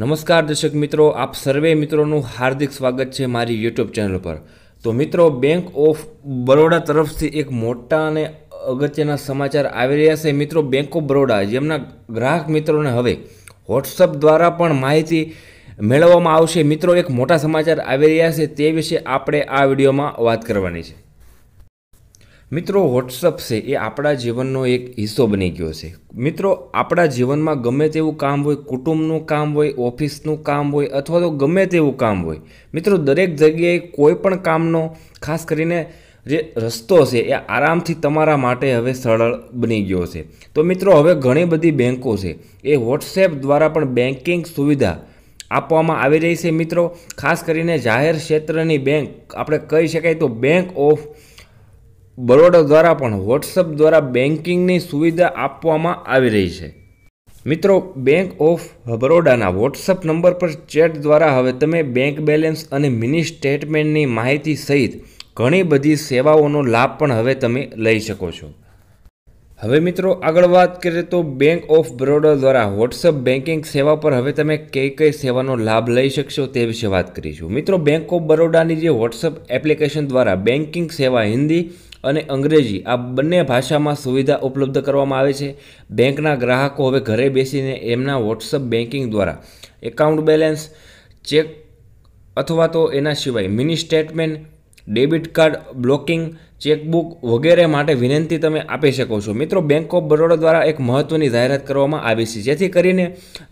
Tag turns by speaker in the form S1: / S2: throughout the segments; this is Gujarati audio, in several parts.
S1: નમસ્કાર દર્શક મિત્રો આપ સર્વે મિત્રોનું હાર્દિક સ્વાગત છે મારી યુટ્યુબ ચેનલ પર તો મિત્રો બેંક ઓફ બરોડા તરફથી એક મોટા અને અગત્યના સમાચાર આવી રહ્યા છે મિત્રો બેંક ઓફ બરોડા જેમના ગ્રાહક મિત્રોને હવે વોટ્સઅપ દ્વારા પણ માહિતી મેળવવામાં આવશે મિત્રો એક મોટા સમાચાર આવી રહ્યા છે તે વિશે આપણે આ વિડીયોમાં વાત કરવાની છે મિત્રો વોટ્સઅપ છે એ આપણા જીવનનો એક હિસ્સો બની ગયો છે મિત્રો આપણા જીવનમાં ગમે તેવું કામ હોય કુટુંબનું કામ હોય ઓફિસનું કામ હોય અથવા તો ગમે તેવું કામ હોય મિત્રો દરેક જગ્યાએ કોઈ પણ કામનો ખાસ કરીને જે રસ્તો છે એ આરામથી તમારા માટે હવે સરળ બની ગયો છે તો મિત્રો હવે ઘણી બધી બેન્કો છે એ વોટ્સએપ દ્વારા પણ બેન્કિંગ સુવિધા આપવામાં આવી રહી છે મિત્રો ખાસ કરીને જાહેર ક્ષેત્રની બેંક આપણે કહી શકાય તો બેંક ઓફ બરોડા દ્વારા પણ વોટ્સઅપ દ્વારા બેન્કિંગની સુવિધા આપવામાં આવી રહી છે મિત્રો બેંક ઓફ બરોડાના વોટ્સઅપ નંબર પર ચેટ દ્વારા હવે તમે બેંક બેલેન્સ અને મિની સ્ટેટમેન્ટની માહિતી સહિત ઘણી બધી સેવાઓનો લાભ પણ હવે તમે લઈ શકો છો હવે મિત્રો આગળ વાત કરીએ તો બેંક ઓફ બરોડા દ્વારા વોટ્સઅપ બેન્કિંગ સેવા પર હવે તમે કઈ કઈ સેવાનો લાભ લઈ શકશો તે વિશે વાત કરીશું મિત્રો બેંક ઓફ બરોડાની જે વોટ્સઅપ એપ્લિકેશન દ્વારા બેન્કિંગ સેવા હિન્દી અને અંગ્રેજી આ બંને ભાષામાં સુવિધા ઉપલબ્ધ કરવામાં આવે છે બેંકના ગ્રાહકો હવે ઘરે બેસીને એમના વોટ્સઅપ બેન્કિંગ દ્વારા એકાઉન્ટ બેલેન્સ ચેક અથવા તો એના સિવાય mini statement debit card blocking chequebook વગેરે માટે વિનંતી તમે આપી શકો છો મિત્રો બેંક ઓફ બરોડા દ્વારા એક મહત્ત્વની જાહેરાત કરવામાં આવી છે જેથી કરીને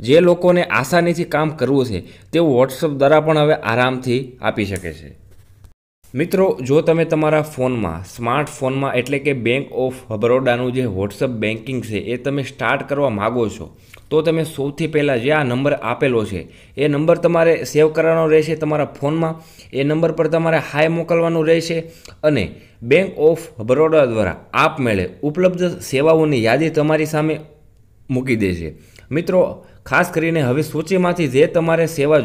S1: જે લોકોને આસાનીથી કામ કરવું છે તેઓ વોટ્સઅપ દ્વારા પણ હવે આરામથી આપી શકે છે મિત્રો જો તમે તમારા ફોનમાં સ્માર્ટફોનમાં એટલે કે બેંક ઓફ બરોડાનું જે વોટ્સઅપ બેન્કિંગ છે એ તમે સ્ટાર્ટ કરવા માગો છો તો તમે સૌથી પહેલાં જે આ નંબર આપેલો છે એ નંબર તમારે સેવ કરવાનો રહેશે તમારા ફોનમાં એ નંબર પર તમારે હાય મોકલવાનું રહેશે અને બેંક ઓફ બરોડા દ્વારા આપમેળે ઉપલબ્ધ સેવાઓની યાદી તમારી સામે મૂકી દેશે મિત્રો ખાસ કરીને હવે સૂચિમાંથી જે તમારે સેવા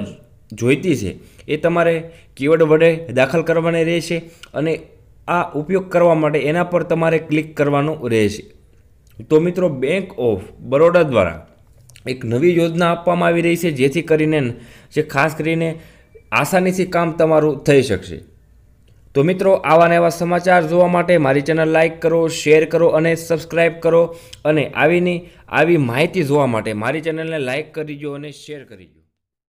S1: જોઈતી છે એ તમારે કીવર્ડ વડે દાખલ કરવાની રહેશે અને આ ઉપયોગ કરવા માટે એના પર તમારે ક્લિક કરવાનું રહેશે તો મિત્રો બેંક ઓફ બરોડા દ્વારા એક નવી યોજના આપવામાં આવી રહી છે જેથી કરીને જે ખાસ કરીને આસાનીથી કામ તમારું થઈ શકશે તો મિત્રો આવા ને એવા સમાચાર જોવા માટે મારી ચેનલ લાઇક કરો શેર કરો અને સબસ્ક્રાઇબ કરો અને આવીની આવી માહિતી જોવા માટે મારી ચેનલને લાઇક કરી દો અને શેર કરી દો